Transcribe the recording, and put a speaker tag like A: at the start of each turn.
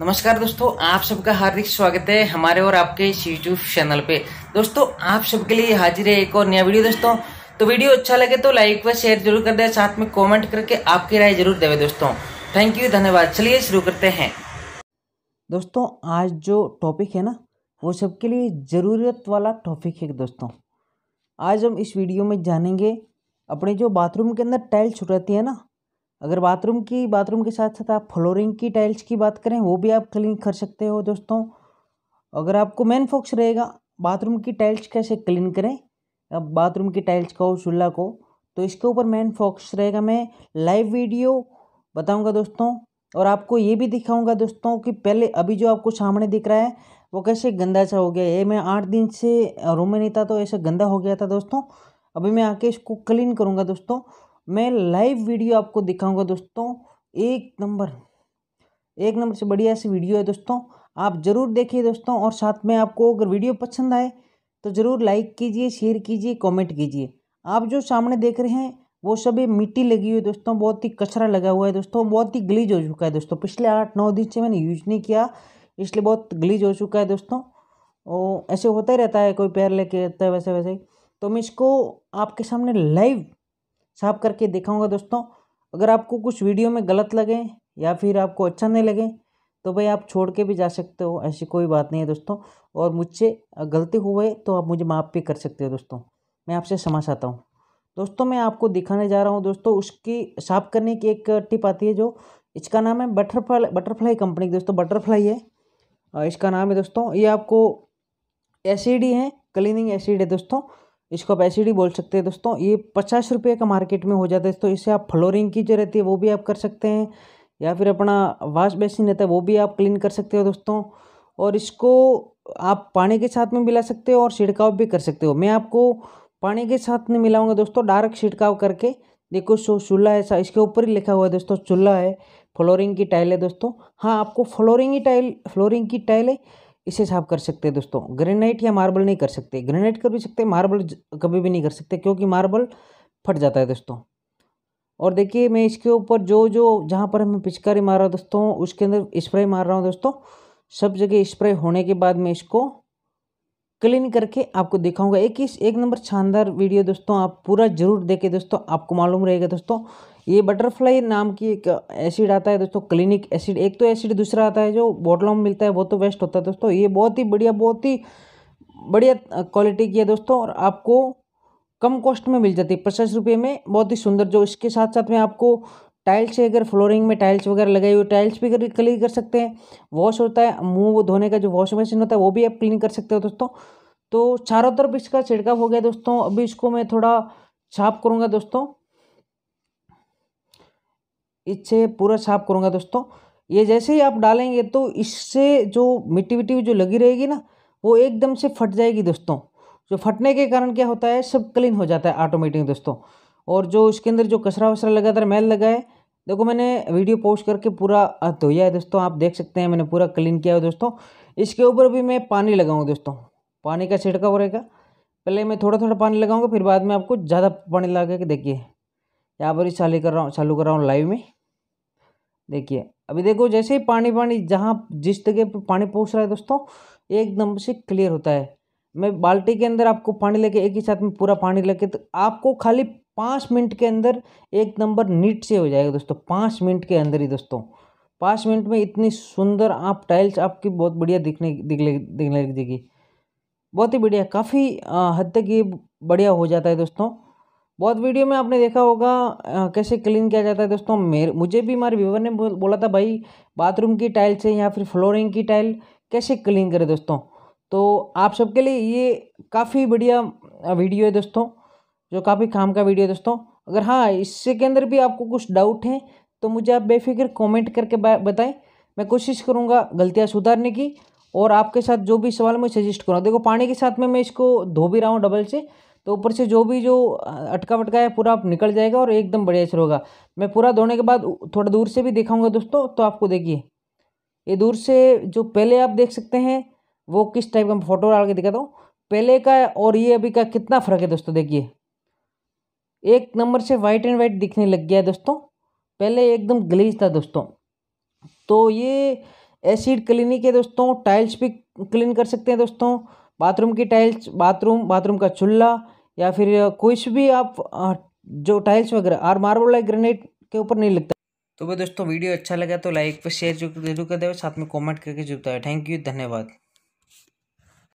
A: नमस्कार दोस्तों आप सबका हार्दिक स्वागत है हमारे और आपके इस यूट्यूब चैनल पे दोस्तों आप सबके लिए हाजिर है एक और नया वीडियो दोस्तों तो वीडियो अच्छा लगे तो लाइक व शेयर जरूर कर दे साथ में कमेंट करके आपकी राय जरूर देवे दोस्तों थैंक यू धन्यवाद चलिए शुरू करते हैं दोस्तों आज जो टॉपिक है ना वो सबके लिए ज़रूरत वाला टॉपिक है दोस्तों आज हम इस वीडियो में जानेंगे अपने जो बाथरूम के अंदर टाइल छुट रहती है ना अगर बाथरूम की बाथरूम के साथ साथ आप फ्लोरिंग की टाइल्स की बात करें वो भी आप क्लीन कर सकते हो दोस्तों अगर आपको मेन फोक्स रहेगा बाथरूम की टाइल्स कैसे क्लीन करें अब बाथरूम की टाइल्स को चूल्हा को तो इसके ऊपर मेन फोक्स रहेगा मैं लाइव वीडियो बताऊंगा दोस्तों और आपको ये भी दिखाऊंगा दोस्तों कि पहले अभी जो आपको सामने दिख रहा है वो कैसे गंदा सा हो गया ये मैं आठ दिन से रूम में नहीं था तो ऐसा गंदा हो गया था दोस्तों अभी मैं आके इसको क्लीन करूँगा दोस्तों मैं लाइव वीडियो आपको दिखाऊंगा दोस्तों एक नंबर एक नंबर से बढ़िया सी वीडियो है दोस्तों आप ज़रूर देखिए दोस्तों और साथ में आपको अगर वीडियो पसंद आए तो ज़रूर लाइक कीजिए शेयर कीजिए कमेंट कीजिए आप जो सामने देख रहे हैं वो सभी मिट्टी लगी हुई है दोस्तों बहुत ही कचरा लगा हुआ है दोस्तों बहुत ही ग्लीज हो चुका है दोस्तों पिछले आठ नौ दिन से मैंने यूज नहीं किया इसलिए बहुत ग्लीज हो चुका है दोस्तों और ऐसे होता ही रहता है कोई पैर लेके आता है वैसे वैसे तो मैं इसको आपके सामने लाइव साफ करके दिखाऊंगा दोस्तों अगर आपको कुछ वीडियो में गलत लगे या फिर आपको अच्छा नहीं लगे तो भाई आप छोड़ के भी जा सकते हो ऐसी कोई बात नहीं है दोस्तों और मुझसे गलती हुए तो आप मुझे माफ़ भी कर सकते हो दोस्तों मैं आपसे समा चाहता हूँ दोस्तों मैं आपको दिखाने जा रहा हूँ दोस्तों उसकी साफ़ करने की एक टिप आती है जो इसका नाम है बटरफ्लाई बटरफ्लाई कंपनी की दोस्तों बटरफ्लाई है इसका नाम है दोस्तों ये आपको एसिड ही है क्लीनिंग एसिड है दोस्तों इसको आप एसिडी बोल सकते हैं दोस्तों ये पचास रुपये का मार्केट में हो जाता है दोस्तों इससे आप फ्लोरिंग की जो रहती है वो भी आप कर सकते हैं या फिर अपना वाश बेसिन रहता है वो भी आप क्लीन कर सकते हो दोस्तों और इसको आप पानी के साथ में मिला सकते हो और छिड़काव भी कर सकते हो मैं आपको पानी के साथ में मिलाऊंगा दोस्तों डार्क छिड़काव करके देखो सो चूल्हा ऐसा इसके ऊपर ही लिखा हुआ है दोस्तों चूल्हा है फ्लोरिंग की टाइल है दोस्तों हाँ आपको फ्लोरिंग ही टाइल फ्लोरिंग की टाइल है इसे साफ कर सकते हैं दोस्तों ग्रेनाइट या मार्बल नहीं कर सकते ग्रेनाइट कर भी सकते मार्बल कभी भी नहीं कर सकते क्योंकि मार्बल फट जाता है दोस्तों और देखिए मैं इसके ऊपर जो जो जहाँ पर मैं पिचकारी मार रहा हूँ दोस्तों उसके अंदर स्प्रे मार रहा हूँ दोस्तों सब जगह स्प्रे होने के बाद मैं इसको क्लीन करके आपको दिखाऊंगा एक इस एक नंबर शानदार वीडियो दोस्तों आप पूरा जरूर देखें दोस्तों आपको मालूम रहेगा दोस्तों ये बटरफ्लाई नाम की एक एसिड आता है दोस्तों क्लिनिक एसिड एक तो एसिड दूसरा आता है जो बोटलों में मिलता है वो तो वेस्ट होता है दोस्तों ये बहुत ही बढ़िया बहुत ही बढ़िया क्वालिटी की है दोस्तों और आपको कम कॉस्ट में मिल जाती है पचास रुपये में बहुत ही सुंदर जो इसके साथ साथ में आपको टाइल्स है अगर फ्लोरिंग में टाइल्स वगैरह लगाई हुई टाइल्स भी क्लीन कर सकते हैं वॉश होता है मुंह वो धोने का जो वॉश मशीन होता है वो भी आप क्लीन कर सकते हो दोस्तों तो चारों तरफ इसका छिड़काव हो गया दोस्तों अभी इसको मैं थोड़ा छाप करूँगा दोस्तों इससे पूरा साफ करूँगा दोस्तों ये जैसे ही आप डालेंगे तो इससे जो मिट्टी विट्टी जो लगी रहेगी ना वो एकदम से फट जाएगी दोस्तों जो फटने के कारण क्या होता है सब क्लीन हो जाता है ऑटोमेटिक दोस्तों और जो इसके अंदर जो कचरा वसरा लगातार मैल लगा है देखो मैंने वीडियो पोस्ट करके पूरा धोया तो है दोस्तों आप देख सकते हैं मैंने पूरा क्लीन किया है दोस्तों इसके ऊपर भी मैं पानी लगाऊंगा दोस्तों पानी का छिड़काव रहेगा पहले मैं थोड़ा थोड़ा पानी लगाऊंगा फिर बाद में आपको ज़्यादा पानी लगा के देखिए यहाँ पर ही चालू कर रहा हूँ चालू कर रहा हूँ लाइव में देखिए अभी देखो जैसे ही पानी पानी जहाँ जिस जगह पर पानी पहुँच रहा है दोस्तों एकदम से क्लियर होता है मैं बाल्टी के अंदर आपको पानी लेके एक ही साथ में पूरा पानी लेके तो आपको खाली पाँच मिनट के अंदर एक नंबर नीट से हो जाएगा दोस्तों पाँच मिनट के अंदर ही दोस्तों पाँच मिनट में इतनी सुंदर आप टाइल्स आपकी बहुत बढ़िया दिखने दिखने दिखने जाएगी बहुत ही बढ़िया काफ़ी हद तक ये बढ़िया हो जाता है दोस्तों बहुत वीडियो में आपने देखा होगा कैसे क्लीन किया जाता है दोस्तों मेरे मुझे भी हमारे व्यूवर ने बोला था भाई बाथरूम की टाइल से या फिर फ्लोरिंग की टाइल कैसे क्लीन करें दोस्तों तो आप सबके लिए ये काफ़ी बढ़िया वीडियो है दोस्तों जो काफ़ी काम का वीडियो है दोस्तों अगर हाँ इससे के अंदर भी आपको कुछ डाउट है तो मुझे आप बेफिक्र कॉमेंट करके बताएं मैं कोशिश करूँगा गलतियाँ सुधारने की और आपके साथ जो भी सवाल मैं सजेस्ट करूँगा देखो पानी के साथ में मैं इसको धो भी रहा हूँ डबल से तो ऊपर से जो भी जो अटका वटका है पूरा निकल जाएगा और एकदम बढ़िया से होगा मैं पूरा धोने के बाद थोड़ा दूर से भी दिखाऊंगा दोस्तों तो आपको देखिए ये दूर से जो पहले आप देख सकते हैं वो किस टाइप का फोटो डाल के दिखाता हूँ पहले का और ये अभी का कितना फ़र्क है दोस्तों देखिए एक नंबर से वाइट एंड वाइट दिखने लग गया है दोस्तों पहले एकदम ग्लीज था दोस्तों तो ये एसिड क्लिनिक है दोस्तों टाइल्स भी क्लीन कर सकते हैं दोस्तों बाथरूम की टाइल्स बाथरूम बाथरूम का चूल्हा या फिर कुछ भी आप जो टाइल्स वगैरह और मार्बल लाइक ग्रेनाइट के ऊपर नहीं लगता तो भाई दोस्तों वीडियो अच्छा लगा तो लाइक पर शेयर जरूर कर दे साथ में कमेंट करके जरूर बताए थैंक यू धन्यवाद